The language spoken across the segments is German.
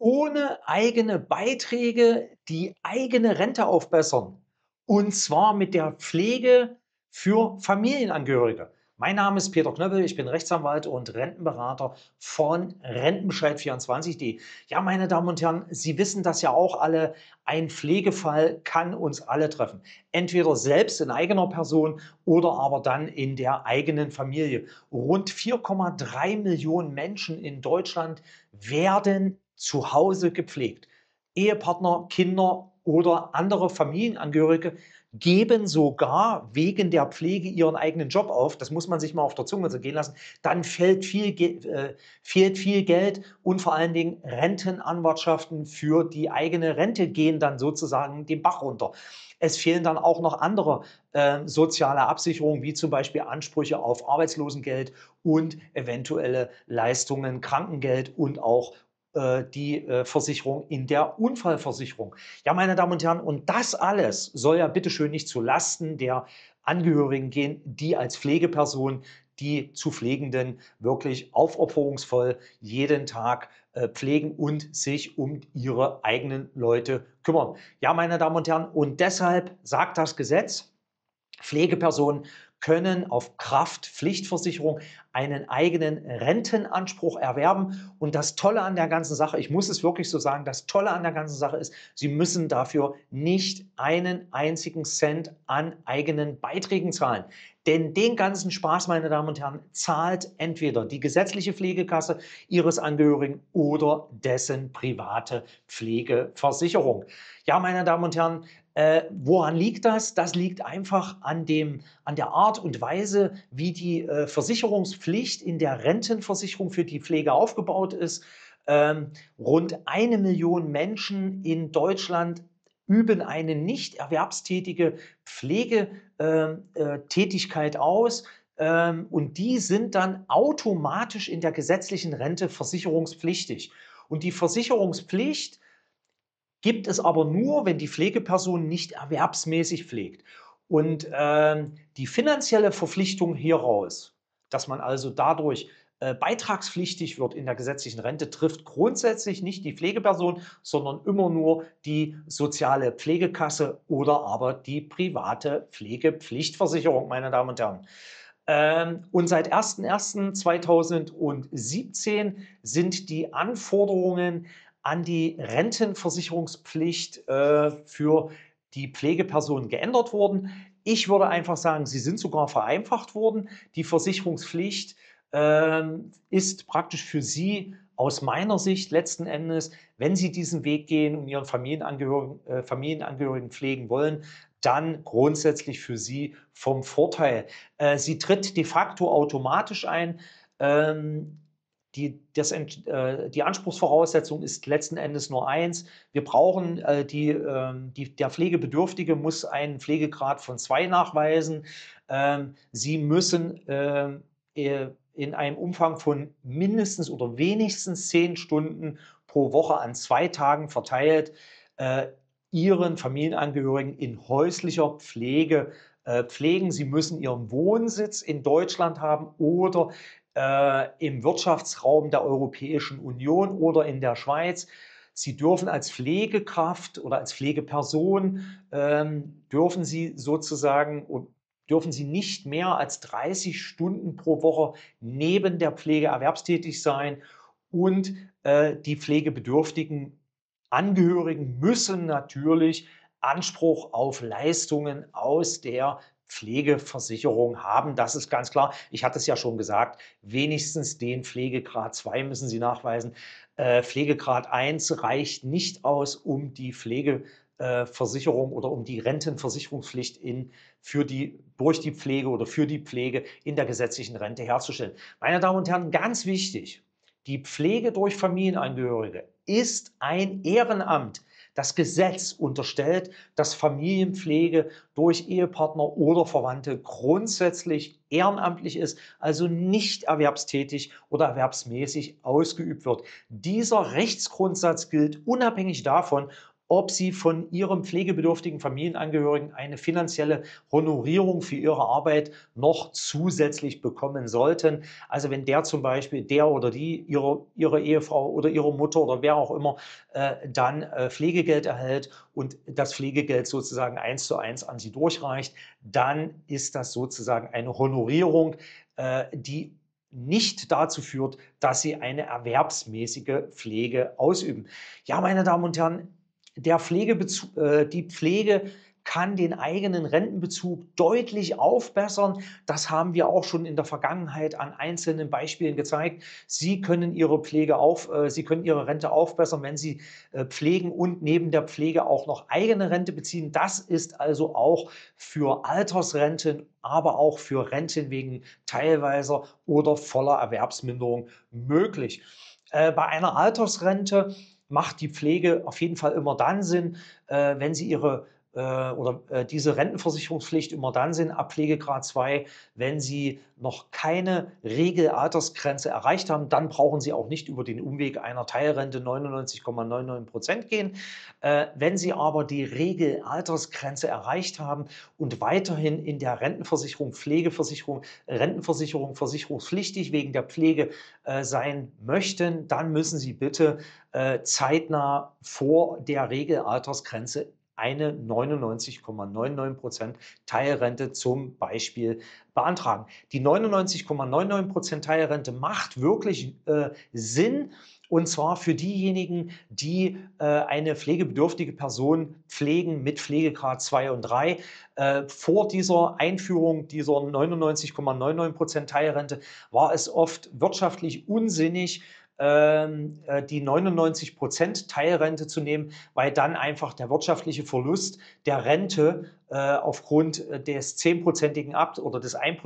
ohne eigene Beiträge die eigene Rente aufbessern. Und zwar mit der Pflege für Familienangehörige. Mein Name ist Peter Knöppel, ich bin Rechtsanwalt und Rentenberater von Rentenbescheid24.de. Ja, meine Damen und Herren, Sie wissen das ja auch alle, ein Pflegefall kann uns alle treffen. Entweder selbst in eigener Person oder aber dann in der eigenen Familie. Rund 4,3 Millionen Menschen in Deutschland werden zu Hause gepflegt. Ehepartner, Kinder oder andere Familienangehörige geben sogar wegen der Pflege ihren eigenen Job auf. Das muss man sich mal auf der Zunge gehen lassen. Dann fehlt viel, äh, fehlt viel Geld und vor allen Dingen Rentenanwartschaften für die eigene Rente gehen dann sozusagen den Bach runter. Es fehlen dann auch noch andere äh, soziale Absicherungen, wie zum Beispiel Ansprüche auf Arbeitslosengeld und eventuelle Leistungen, Krankengeld und auch äh, die äh, Versicherung in der Unfallversicherung. Ja, meine Damen und Herren, und das alles soll ja bitteschön nicht zulasten der Angehörigen gehen, die als Pflegeperson die zu Pflegenden wirklich aufopferungsvoll jeden Tag äh, pflegen und sich um ihre eigenen Leute kümmern. Ja, meine Damen und Herren, und deshalb sagt das Gesetz, Pflegepersonen können auf Kraftpflichtversicherung einen eigenen Rentenanspruch erwerben. Und das Tolle an der ganzen Sache, ich muss es wirklich so sagen, das Tolle an der ganzen Sache ist, Sie müssen dafür nicht einen einzigen Cent an eigenen Beiträgen zahlen. Denn den ganzen Spaß, meine Damen und Herren, zahlt entweder die gesetzliche Pflegekasse Ihres Angehörigen oder dessen private Pflegeversicherung. Ja, meine Damen und Herren, äh, woran liegt das? Das liegt einfach an, dem, an der Art und Weise, wie die äh, Versicherungspflicht in der Rentenversicherung für die Pflege aufgebaut ist. Ähm, rund eine Million Menschen in Deutschland üben eine nicht erwerbstätige Pflegetätigkeit ähm, äh, aus. Ähm, und die sind dann automatisch in der gesetzlichen Rente versicherungspflichtig. Und die Versicherungspflicht gibt es aber nur, wenn die Pflegeperson nicht erwerbsmäßig pflegt. Und äh, die finanzielle Verpflichtung hieraus, dass man also dadurch äh, beitragspflichtig wird in der gesetzlichen Rente, trifft grundsätzlich nicht die Pflegeperson, sondern immer nur die soziale Pflegekasse oder aber die private Pflegepflichtversicherung, meine Damen und Herren. Ähm, und seit 01.01.2017 sind die Anforderungen an die Rentenversicherungspflicht äh, für die Pflegepersonen geändert worden. Ich würde einfach sagen, sie sind sogar vereinfacht worden. Die Versicherungspflicht äh, ist praktisch für sie aus meiner Sicht letzten Endes, wenn sie diesen Weg gehen und ihren Familienangehörigen, äh, Familienangehörigen pflegen wollen, dann grundsätzlich für sie vom Vorteil. Äh, sie tritt de facto automatisch ein. Ähm, die, das, äh, die Anspruchsvoraussetzung ist letzten Endes nur eins. Wir brauchen äh, die, äh, die, der Pflegebedürftige muss einen Pflegegrad von zwei nachweisen. Ähm, sie müssen ähm, äh, in einem Umfang von mindestens oder wenigstens zehn Stunden pro Woche an zwei Tagen verteilt äh, ihren Familienangehörigen in häuslicher Pflege äh, pflegen. Sie müssen ihren Wohnsitz in Deutschland haben oder äh, im Wirtschaftsraum der Europäischen Union oder in der Schweiz. Sie dürfen als Pflegekraft oder als Pflegeperson ähm, dürfen Sie sozusagen dürfen Sie nicht mehr als 30 Stunden pro Woche neben der Pflege erwerbstätig sein und äh, die pflegebedürftigen Angehörigen müssen natürlich Anspruch auf Leistungen aus der Pflegeversicherung haben. Das ist ganz klar. Ich hatte es ja schon gesagt, wenigstens den Pflegegrad 2 müssen Sie nachweisen. Äh, Pflegegrad 1 reicht nicht aus, um die Pflegeversicherung äh, oder um die Rentenversicherungspflicht in, für die, durch die Pflege oder für die Pflege in der gesetzlichen Rente herzustellen. Meine Damen und Herren, ganz wichtig, die Pflege durch Familienangehörige ist ein Ehrenamt. Das Gesetz unterstellt, dass Familienpflege durch Ehepartner oder Verwandte grundsätzlich ehrenamtlich ist, also nicht erwerbstätig oder erwerbsmäßig ausgeübt wird. Dieser Rechtsgrundsatz gilt unabhängig davon, ob sie von ihrem pflegebedürftigen Familienangehörigen eine finanzielle Honorierung für ihre Arbeit noch zusätzlich bekommen sollten. Also wenn der zum Beispiel, der oder die, ihre, ihre Ehefrau oder ihre Mutter oder wer auch immer, äh, dann äh, Pflegegeld erhält und das Pflegegeld sozusagen eins zu eins an sie durchreicht, dann ist das sozusagen eine Honorierung, äh, die nicht dazu führt, dass sie eine erwerbsmäßige Pflege ausüben. Ja, meine Damen und Herren, der Pflegebezug, äh, die Pflege kann den eigenen Rentenbezug deutlich aufbessern. Das haben wir auch schon in der Vergangenheit an einzelnen Beispielen gezeigt. Sie können Ihre Pflege auf, äh, Sie können Ihre Rente aufbessern, wenn Sie äh, pflegen und neben der Pflege auch noch eigene Rente beziehen. Das ist also auch für Altersrenten, aber auch für Renten wegen teilweise oder voller Erwerbsminderung möglich. Äh, bei einer Altersrente macht die Pflege auf jeden Fall immer dann Sinn, äh, wenn sie ihre äh, oder äh, diese Rentenversicherungspflicht immer dann sind, ab Pflegegrad 2, wenn Sie noch keine Regelaltersgrenze erreicht haben, dann brauchen Sie auch nicht über den Umweg einer Teilrente 99,99 Prozent ,99 gehen. Äh, wenn Sie aber die Regelaltersgrenze erreicht haben und weiterhin in der Rentenversicherung, Pflegeversicherung, Rentenversicherung versicherungspflichtig wegen der Pflege sein möchten, dann müssen Sie bitte zeitnah vor der Regelaltersgrenze eine 99,99% Teilrente zum Beispiel beantragen. Die 99,99% Teilrente macht wirklich äh, Sinn. Und zwar für diejenigen, die äh, eine pflegebedürftige Person pflegen mit Pflegegrad 2 und 3. Äh, vor dieser Einführung dieser 99,99% ,99 Teilrente war es oft wirtschaftlich unsinnig, ähm, äh, die 99 Teilrente zu nehmen, weil dann einfach der wirtschaftliche Verlust der Rente äh, aufgrund äh, des 10 Ab oder des 1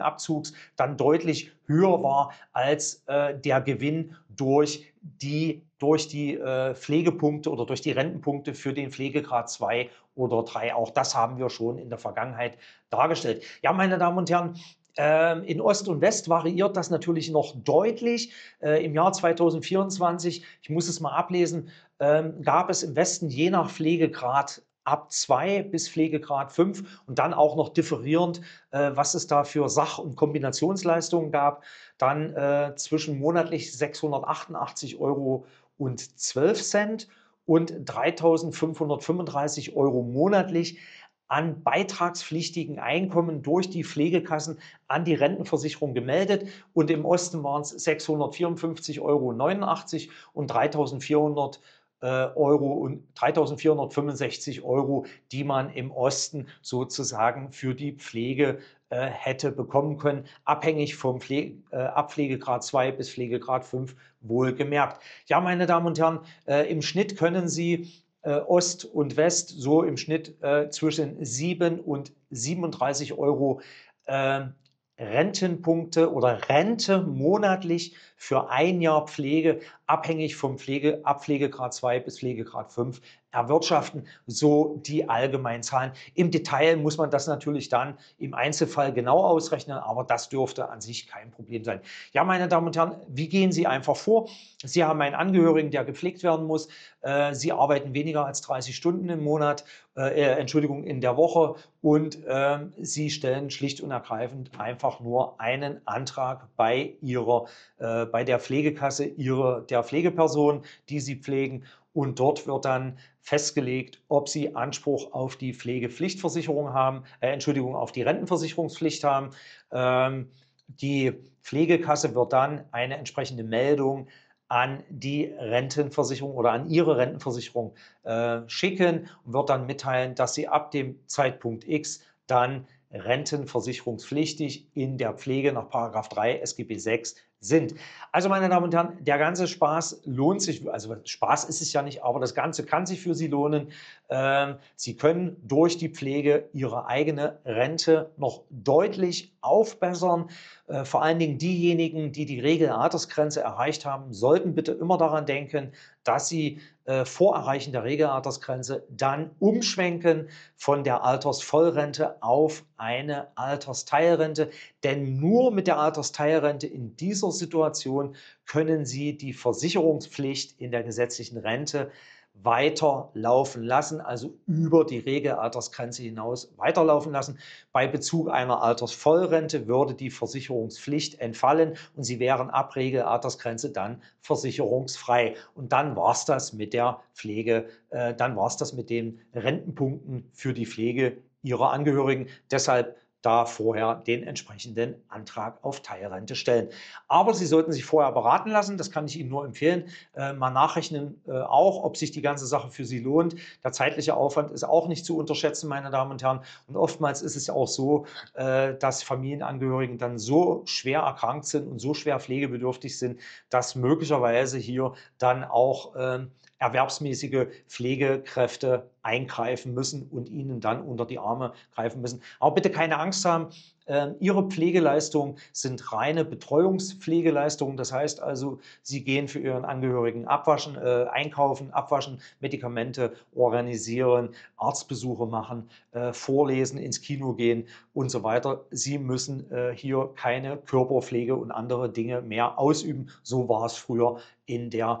Abzugs dann deutlich höher war als der Gewinn durch die, durch die Pflegepunkte oder durch die Rentenpunkte für den Pflegegrad 2 oder 3. Auch das haben wir schon in der Vergangenheit dargestellt. Ja, meine Damen und Herren, ähm, in Ost und West variiert das natürlich noch deutlich. Äh, Im Jahr 2024, ich muss es mal ablesen, ähm, gab es im Westen je nach Pflegegrad ab 2 bis Pflegegrad 5 und dann auch noch differierend, äh, was es da für Sach- und Kombinationsleistungen gab, dann äh, zwischen monatlich 688 Euro und 12 Cent und 3.535 Euro monatlich an beitragspflichtigen Einkommen durch die Pflegekassen an die Rentenversicherung gemeldet und im Osten waren es 654,89 Euro und 3.400 Euro und 3.465 Euro, die man im Osten sozusagen für die Pflege äh, hätte bekommen können, abhängig vom Pflege, äh, ab 2 bis Pflegegrad 5 wohlgemerkt. Ja, meine Damen und Herren, äh, im Schnitt können Sie äh, Ost und West so im Schnitt äh, zwischen 7 und 37 Euro äh, Rentenpunkte oder Rente monatlich für ein Jahr Pflege abhängig vom Pflege, ab Pflegegrad 2 bis Pflegegrad 5 erwirtschaften, so die allgemeinen Zahlen. Im Detail muss man das natürlich dann im Einzelfall genau ausrechnen, aber das dürfte an sich kein Problem sein. Ja, meine Damen und Herren, wie gehen Sie einfach vor? Sie haben einen Angehörigen, der gepflegt werden muss. Äh, Sie arbeiten weniger als 30 Stunden im Monat, äh, äh, Entschuldigung, in der Woche und äh, Sie stellen schlicht und ergreifend einfach nur einen Antrag bei Ihrer äh, bei der Pflegekasse ihre, der Pflegeperson, die sie pflegen. Und dort wird dann festgelegt, ob sie Anspruch auf die Pflegepflichtversicherung haben, äh, Entschuldigung, auf die Rentenversicherungspflicht haben. Ähm, die Pflegekasse wird dann eine entsprechende Meldung an die Rentenversicherung oder an ihre Rentenversicherung äh, schicken und wird dann mitteilen, dass sie ab dem Zeitpunkt X dann rentenversicherungspflichtig in der Pflege nach 3 SGB 6 sind. Also meine Damen und Herren, der ganze Spaß lohnt sich. Also Spaß ist es ja nicht, aber das Ganze kann sich für Sie lohnen. Ähm, Sie können durch die Pflege Ihre eigene Rente noch deutlich aufbessern. Äh, vor allen Dingen diejenigen, die die Regelaltersgrenze erreicht haben, sollten bitte immer daran denken, dass sie äh, vor Erreichen der Regelaltersgrenze dann umschwenken von der Altersvollrente auf eine Altersteilrente. Denn nur mit der Altersteilrente in dieser Situation können sie die Versicherungspflicht in der gesetzlichen Rente weiterlaufen lassen, also über die Regelaltersgrenze hinaus weiterlaufen lassen. Bei Bezug einer Altersvollrente würde die Versicherungspflicht entfallen und sie wären ab Regelaltersgrenze dann versicherungsfrei. Und dann war es das mit der Pflege, äh, dann war es das mit den Rentenpunkten für die Pflege ihrer Angehörigen. Deshalb da vorher den entsprechenden Antrag auf Teilrente stellen. Aber Sie sollten sich vorher beraten lassen, das kann ich Ihnen nur empfehlen. Äh, mal nachrechnen äh, auch, ob sich die ganze Sache für Sie lohnt. Der zeitliche Aufwand ist auch nicht zu unterschätzen, meine Damen und Herren. Und oftmals ist es ja auch so, äh, dass Familienangehörigen dann so schwer erkrankt sind und so schwer pflegebedürftig sind, dass möglicherweise hier dann auch ähm, erwerbsmäßige Pflegekräfte eingreifen müssen und ihnen dann unter die Arme greifen müssen. Aber bitte keine Angst haben, ähm, Ihre Pflegeleistungen sind reine Betreuungspflegeleistungen. Das heißt also, Sie gehen für Ihren Angehörigen abwaschen, äh, einkaufen, abwaschen, Medikamente organisieren, Arztbesuche machen, äh, vorlesen, ins Kino gehen und so weiter. Sie müssen äh, hier keine Körperpflege und andere Dinge mehr ausüben. So war es früher in der